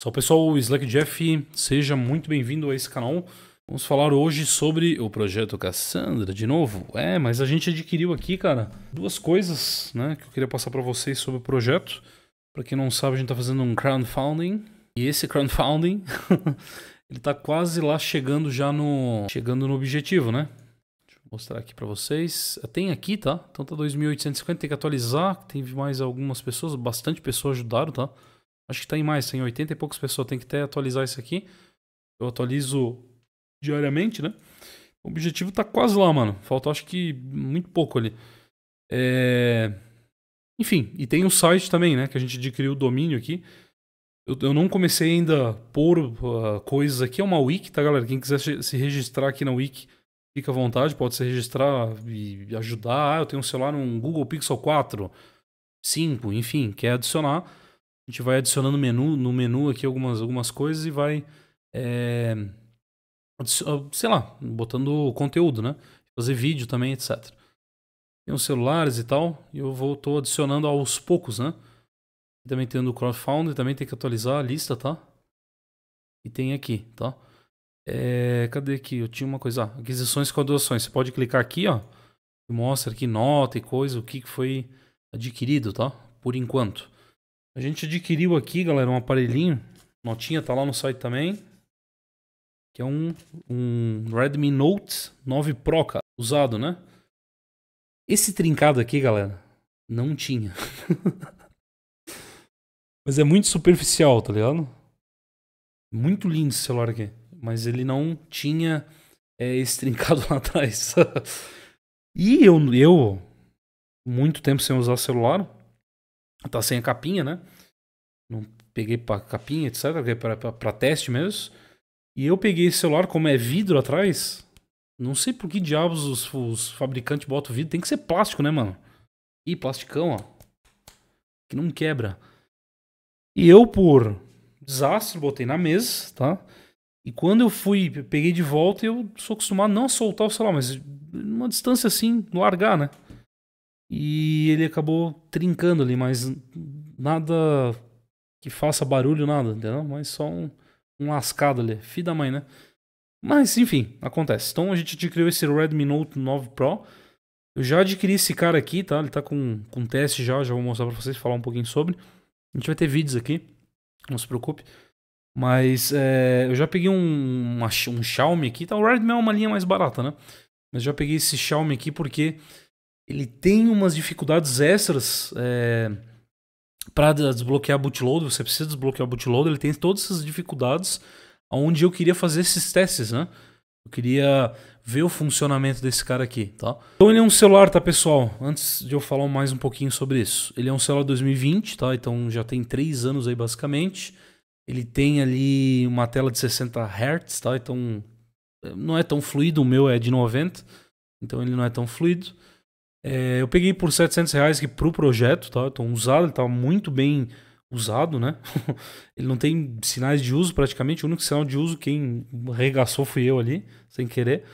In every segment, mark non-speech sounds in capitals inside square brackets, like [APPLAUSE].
Só pessoal, Slack Jeff, seja muito bem-vindo a esse canal. Vamos falar hoje sobre o projeto Cassandra de novo. É, mas a gente adquiriu aqui, cara, duas coisas, né, que eu queria passar para vocês sobre o projeto. Para quem não sabe, a gente tá fazendo um crowdfunding e esse crowdfunding [LAUGHS] ele tá quase lá chegando já no chegando no objetivo, né? Deixa eu mostrar aqui para vocês. Tem aqui, tá? Então tá 2850, tem que atualizar, teve mais algumas pessoas, bastante pessoas ajudaram, tá? Acho que tá em mais, tem 80 e poucas pessoas. Tem que até atualizar isso aqui. Eu atualizo diariamente, né? O objetivo tá quase lá, mano. Falta acho que muito pouco ali. É... Enfim, e tem o site também, né? Que a gente adquiriu o domínio aqui. Eu, eu não comecei ainda a pôr uh, coisas aqui. É uma wiki, tá, galera? Quem quiser se registrar aqui na wiki, fica à vontade. Pode se registrar e ajudar. Ah, eu tenho, um celular um Google Pixel 4, 5, enfim, quer adicionar a gente vai adicionando menu, no menu aqui algumas, algumas coisas e vai, é, ah, sei lá, botando conteúdo, né? Fazer vídeo também, etc. Tem os celulares e tal, e eu vou, tô adicionando aos poucos, né? Também tem o crowdfunding, também tem que atualizar a lista, tá? E tem aqui, tá? É, cadê aqui? Eu tinha uma coisa. Ah, aquisições com doações. Você pode clicar aqui, ó. mostra aqui nota e coisa, o que foi adquirido, tá? Por enquanto. A gente adquiriu aqui, galera, um aparelhinho. Notinha tá lá no site também. Que é um, um Redmi Note 9 Pro, cara. Usado, né? Esse trincado aqui, galera, não tinha. [LAUGHS] Mas é muito superficial, tá ligado? Muito lindo esse celular aqui. Mas ele não tinha é, esse trincado [LAUGHS] lá atrás. e eu, eu, muito tempo sem usar celular, Tá sem a capinha, né? Não peguei pra capinha, etc. Peguei pra, pra, pra teste mesmo. E eu peguei esse celular, como é vidro atrás. Não sei por que diabos os, os fabricantes botam vidro. Tem que ser plástico, né, mano? Ih, plasticão, ó. Que não quebra. E eu, por desastre, botei na mesa, tá? E quando eu fui, peguei de volta, eu sou acostumado a não soltar o celular, mas numa distância assim, largar, né? e ele acabou trincando ali, mas nada que faça barulho, nada, entendeu? Mas só um, um lascado ali, filho da mãe, né? Mas enfim, acontece. Então a gente adquiriu esse Redmi Note 9 Pro. Eu já adquiri esse cara aqui, tá? Ele tá com, com teste já, já vou mostrar pra vocês, falar um pouquinho sobre. A gente vai ter vídeos aqui, não se preocupe. Mas é, eu já peguei um, uma, um Xiaomi aqui, tá? O Redmi é uma linha mais barata, né? Mas já peguei esse Xiaomi aqui porque ele tem umas dificuldades extras é, para desbloquear bootloader. Você precisa desbloquear o bootloader. Ele tem todas essas dificuldades onde eu queria fazer esses testes, né? Eu queria ver o funcionamento desse cara aqui, tá? Então ele é um celular, tá, pessoal? Antes de eu falar mais um pouquinho sobre isso. Ele é um celular 2020, tá? Então já tem 3 anos aí, basicamente. Ele tem ali uma tela de 60 Hz, tá? Então não é tão fluido. O meu é de 90, então ele não é tão fluido. É, eu peguei por 700 reais aqui pro projeto, tá? Então usado, ele tá muito bem usado, né? [LAUGHS] ele não tem sinais de uso praticamente, o único sinal de uso quem regaçou fui eu ali, sem querer.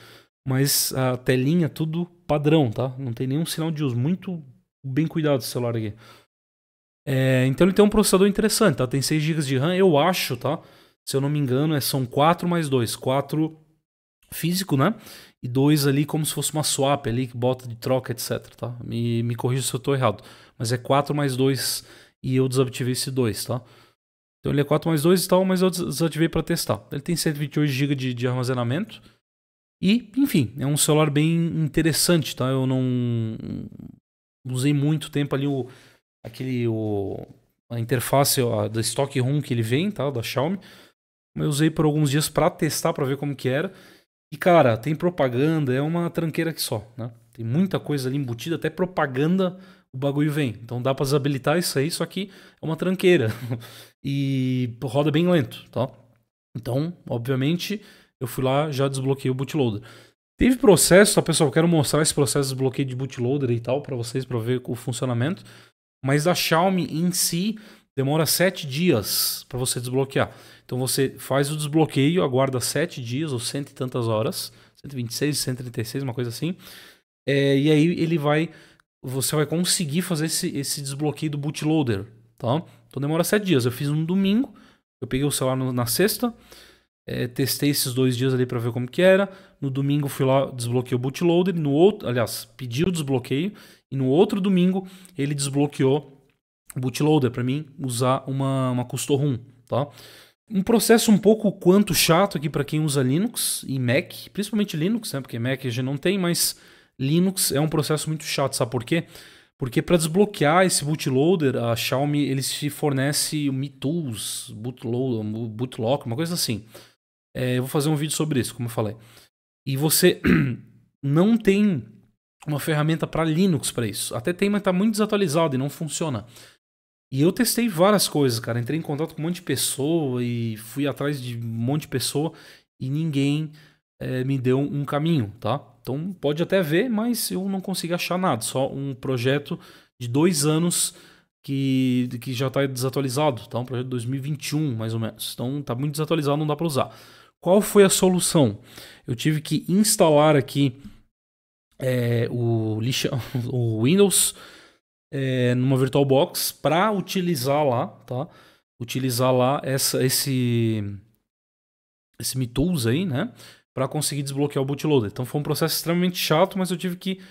Mas a telinha tudo padrão, tá? Não tem nenhum sinal de uso, muito bem cuidado esse celular aqui. É, então ele tem um processador interessante, tá? Tem 6 GB de RAM, eu acho, tá? Se eu não me engano, é, são 4 mais 2, 4 físico, né? E dois ali como se fosse uma swap ali, que bota de troca, etc, tá? Me, me corrija se eu estou errado. Mas é 4 mais 2 e eu desativei esse 2, tá? Então ele é 4 mais 2 e tal, mas eu desativei para testar. Ele tem 128 GB de, de armazenamento. E, enfim, é um celular bem interessante, tá? Eu não usei muito tempo ali o aquele o a interface ó, da Stock Room que ele vem, tá, da Xiaomi. Eu usei por alguns dias para testar, para ver como que era. E cara, tem propaganda, é uma tranqueira que só, né? Tem muita coisa ali embutida, até propaganda o bagulho vem. Então dá para desabilitar isso aí, só que é uma tranqueira. [LAUGHS] e roda bem lento, tá? Então, obviamente, eu fui lá, já desbloqueei o bootloader. Teve processo, tá, pessoal? Eu quero mostrar esse processo de desbloqueio de bootloader e tal para vocês, para ver o funcionamento. Mas a Xiaomi em si, demora sete dias para você desbloquear. Então você faz o desbloqueio, aguarda sete dias ou cento e tantas horas, 126, 136, uma coisa assim. É, e aí ele vai, você vai conseguir fazer esse, esse desbloqueio do bootloader, tá? Então demora sete dias. Eu fiz um domingo, eu peguei o celular na sexta, é, testei esses dois dias ali para ver como que era. No domingo fui lá, desbloqueei o bootloader, no outro, aliás, pedi o desbloqueio e no outro domingo ele desbloqueou bootloader para mim usar uma, uma custom ROM, tá? Um processo um pouco quanto chato aqui para quem usa Linux e Mac, principalmente Linux, né? Porque Mac a gente não tem, mas Linux é um processo muito chato, sabe por quê? Porque para desbloquear esse bootloader, a Xiaomi ele se fornece o MeTools, bootloader, bootlock, uma coisa assim. É, eu vou fazer um vídeo sobre isso, como eu falei. E você [CLEARS THROAT] não tem uma ferramenta para Linux para isso. Até tem, mas está muito desatualizado e não funciona. E eu testei várias coisas, cara. Entrei em contato com um monte de pessoa e fui atrás de um monte de pessoa e ninguém é, me deu um caminho, tá? Então pode até ver, mas eu não consegui achar nada. Só um projeto de dois anos que, que já está desatualizado, tá? Um projeto de 2021, mais ou menos. Então tá muito desatualizado, não dá para usar. Qual foi a solução? Eu tive que instalar aqui é, o, lixa, [LAUGHS] o Windows é, numa VirtualBox para utilizar lá, tá? Utilizar lá essa, esse, esse MeTools aí, né? Para conseguir desbloquear o bootloader. Então foi um processo extremamente chato, mas eu tive que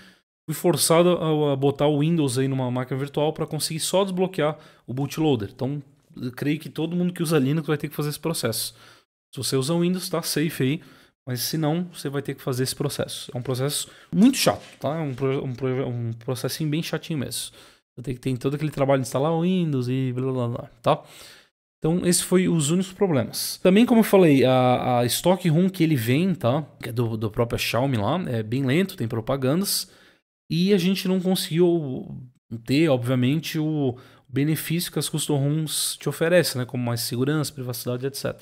fui forçado a, botar o Windows aí numa máquina virtual para conseguir só desbloquear o bootloader. Então, creio que todo mundo que usa Linux vai ter que fazer esse processo. Se você usa o Windows, tá safe aí, mas se não, você vai ter que fazer esse processo. É um processo muito chato, tá? É um, um, um processinho bem chatinho mesmo. Tem, todo aquele trabalho de instalar o Windows e blá blá blá, tá? Então, esses foi os únicos problemas. Também, como eu falei, a, a Stock ROM que ele vem, tá? Que é do, do próprio Xiaomi lá, é bem lento, tem propagandas. E a gente não conseguiu ter, obviamente, o benefício que as custom ROMs te oferecem, né? Como mais segurança, privacidade, etc.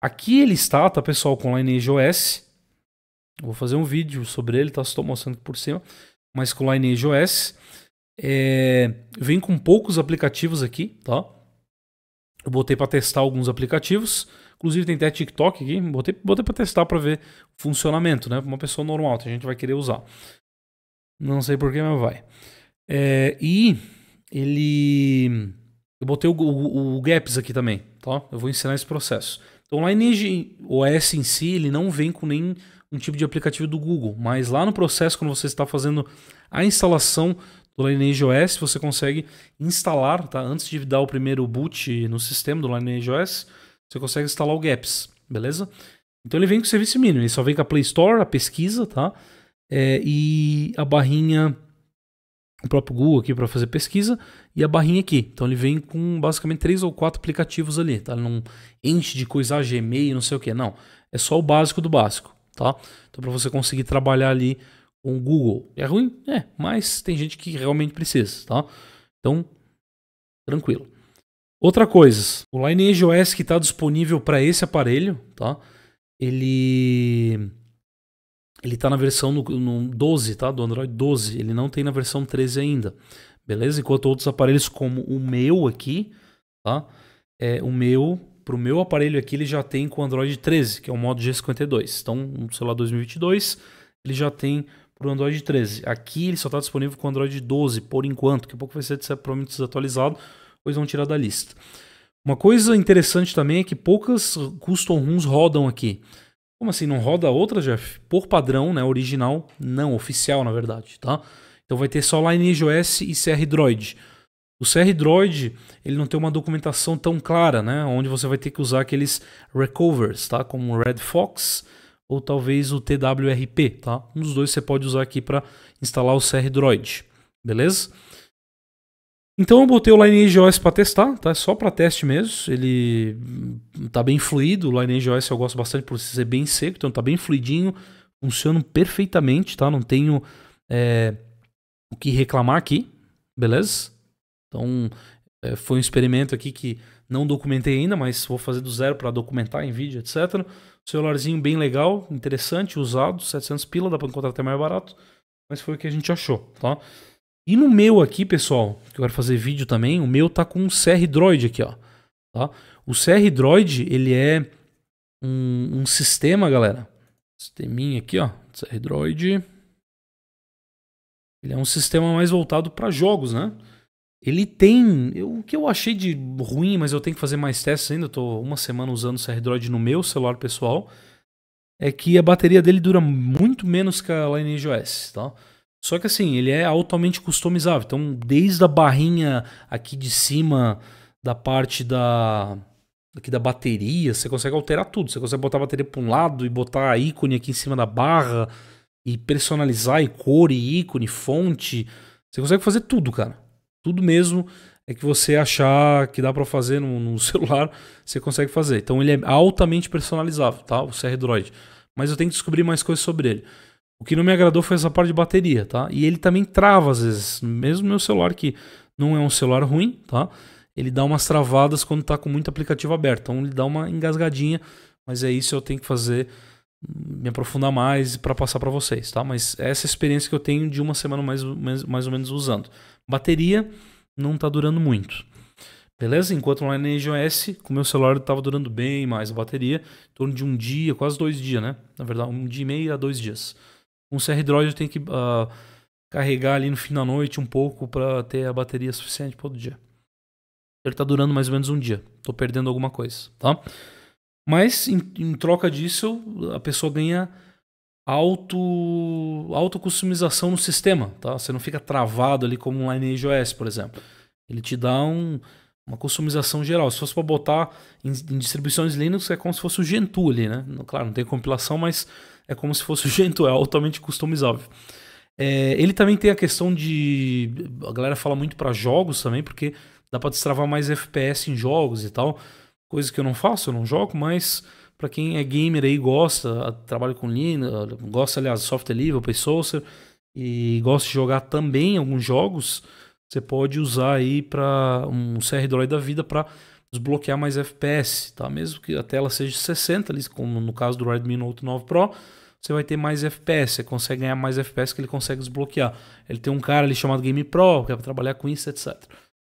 Aqui ele está, tá, pessoal, com Lineage OS. Vou fazer um vídeo sobre ele, tá? Só estou mostrando por cima. Mas com Lineage OS. É, vem com poucos aplicativos aqui, tá? Eu botei para testar alguns aplicativos. Inclusive tem até TikTok aqui. Botei, botei para testar para ver o funcionamento, né? Uma pessoa normal, a gente vai querer usar. Não sei porquê, mas vai. É, e ele. Eu botei o, o, o, Gaps aqui também, tá? Eu vou ensinar esse processo. Então, lá em OS em si, ele não vem com nenhum um tipo de aplicativo do Google, mas lá no processo, quando você está fazendo a instalação do OS você consegue instalar, tá? Antes de dar o primeiro boot no sistema do OS, você consegue instalar o Gaps, beleza? Então ele vem com o serviço mínimo, ele só vem com a Play Store, a pesquisa, tá? É, e a barrinha, o próprio Google aqui para fazer pesquisa, e a barrinha aqui. Então ele vem com basicamente três ou quatro aplicativos ali, tá? Ele não enche de coisa ah, Gmail, não sei o que, não. É só o básico do básico, tá? Então para você conseguir trabalhar ali com o Google. É ruim? É, mas tem gente que realmente precisa, tá? Então, tranquilo. Outra coisa, o Lineage OS que está disponível para esse aparelho, tá? Ele ele está na versão no, no 12, tá? Do Android 12. Ele não tem na versão 13 ainda, beleza? Enquanto outros aparelhos como o meu aqui, tá? É, o meu para o meu aparelho aqui ele já tem com o Android 13, que é o modo G52. Então, no celular 2022 ele já tem para o Android 13. Aqui ele só está disponível com o Android 12 por enquanto, que a pouco vai ser é provavelmente desatualizado, pois vão tirar da lista. Uma coisa interessante também é que poucas custom runs rodam aqui. Como assim? Não roda outra, Jeff? Por padrão, né? Original, não, oficial, na verdade, tá? Então vai ter só LineageOS e CR Droid. O CR Droid, ele não tem uma documentação tão clara, né? Onde você vai ter que usar aqueles recovers, tá? Como Red Fox, ou talvez o TWRP, tá? Um dos dois você pode usar aqui para instalar o CR Droid, beleza? Então eu botei o Lineage OS para testar, tá? É só para teste mesmo. Ele tá bem fluido, o Lineage OS eu gosto bastante por ser bem seco, então tá bem fluidinho, funciona perfeitamente, tá? Não tenho é, o que reclamar aqui, beleza? Então é, foi um experimento aqui que não documentei ainda, mas vou fazer do zero para documentar em vídeo, etc. Celularzinho bem legal, interessante, usado, 700 pila, dá para encontrar até mais barato. Mas foi o que a gente achou, tá? E no meu aqui, pessoal, que eu quero fazer vídeo também, o meu tá com um CR Droid aqui, ó. Tá? O CR Droid, ele é um, um sistema, galera. Sisteminha aqui, ó. CR Droid. Ele é um sistema mais voltado para jogos, né? Ele tem. Eu, o que eu achei de ruim, mas eu tenho que fazer mais testes ainda. Eu tô uma semana usando o cr no meu celular pessoal. É que a bateria dele dura muito menos que a Lineage OS. Tá? Só que assim, ele é altamente customizável. Então, desde a barrinha aqui de cima da parte da aqui da bateria, você consegue alterar tudo. Você consegue botar a bateria para um lado e botar ícone aqui em cima da barra e personalizar e cor e ícone, fonte. Você consegue fazer tudo, cara. Tudo mesmo é que você achar que dá para fazer no, no, [LAUGHS] celular, você consegue fazer. Então ele é altamente personalizável, tá? O CR-Droid. Mas eu tenho que descobrir mais coisas sobre ele. O que não me agradou foi essa parte de bateria, tá? E ele também trava às vezes, mesmo meu celular que não é um celular ruim, tá? Ele dá umas travadas quando tá com muito aplicativo aberto. Então ele dá uma engasgadinha, mas é isso eu tenho que fazer me aprofundar mais para passar para vocês, tá? Mas essa é experiência que eu tenho de uma semana mais, mais, mais ou menos usando. Bateria não está durando muito. Beleza? Enquanto lá na iOS, com meu celular estava durando bem mais a bateria, em torno de um dia, quase dois dias, né? Na verdade, um dia e meio a dois dias. Com o CR-Droid eu tenho que uh, carregar ali no fim da noite um pouco para ter a bateria suficiente para o dia. Ele está durando mais ou menos um dia. Estou perdendo alguma coisa, tá? Mas em, em troca disso, a pessoa ganha auto autocustomização no sistema, tá? Você não fica travado ali como um Lineage OS, por exemplo. Ele te dá um, uma customização geral. Se fosse para botar em, em, distribuições Linux, é como se fosse o Gentoo ali, né? Claro, não tem compilação, mas é como se fosse o [LAUGHS] Gentoo, é altamente customizável. É, ele também tem a questão de. A galera fala muito para jogos também, porque dá para destravar mais FPS em jogos e tal coisa que eu não faço, eu não jogo, mas para quem é gamer aí, gosta, trabalha com Linux, gosta, aliás, software livre, open source, e gosta de jogar também alguns jogos, você pode usar aí para um CR da vida para desbloquear mais FPS, tá? Mesmo que a tela seja 60, como no caso do Redmi Note 9 Pro, você vai ter mais FPS, você consegue ganhar mais FPS que ele consegue desbloquear. Ele tem um cara ali chamado Game Pro, que é para trabalhar com isso, etc.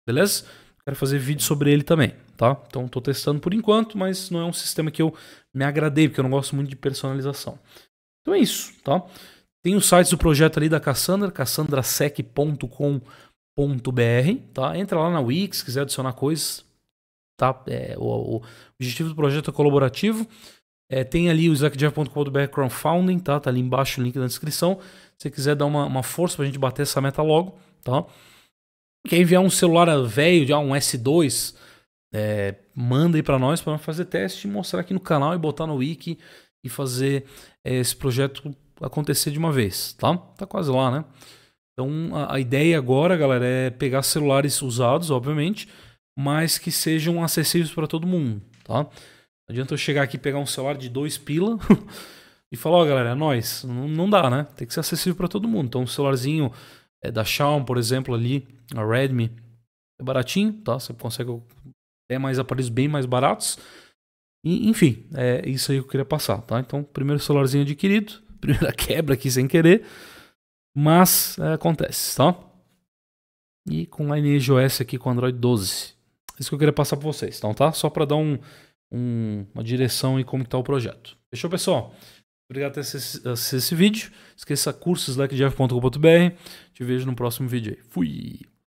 Beleza? Quero fazer vídeo sobre ele também tá? Então estou testando por enquanto, mas não é um sistema que eu me agradei, porque eu não gosto muito de personalização. Então é isso, tá? Tem os sites do projeto ali da Cassandra, cassandrasec.com.br, tá? Entra lá na Wix, se quiser adicionar coisas, tá? É, o, o, objetivo do projeto é colaborativo. É, tem ali o slackjeff.com.br crowdfunding, tá? Tá ali embaixo o link na descrição. Se você quiser dar uma, uma força pra gente bater essa meta logo, tá? Quer enviar um celular velho, já um S2, é, manda aí para nós para fazer teste, mostrar aqui no canal e botar no wiki e fazer é, esse projeto acontecer de uma vez, tá? Tá quase lá, né? Então a, a ideia agora, galera, é pegar celulares usados, obviamente, mas que sejam acessíveis para todo mundo, tá? Não adianta eu chegar aqui e pegar um celular de dois pila [LAUGHS] e falar, ó, oh, galera, é nóis. Não, não dá, né? Tem que ser acessível para todo mundo. Então um celularzinho é, da Xiaomi, por exemplo, ali, a Redmi, é baratinho, tá? Você consegue até mais aparelhos bem mais baratos. E, enfim, é isso aí que eu queria passar, tá? Então, primeiro celularzinho adquirido, [LAUGHS] primeira quebra aqui sem querer, mas é, acontece, tá? E com Lineage OS aqui com Android 12. É isso que eu queria passar para vocês, então, tá? Só para dar um, um, uma direção e como está o projeto. Fechou, pessoal? Obrigado por assistir esse vídeo. Esqueça cursos, Te vejo no próximo vídeo aí. Fui!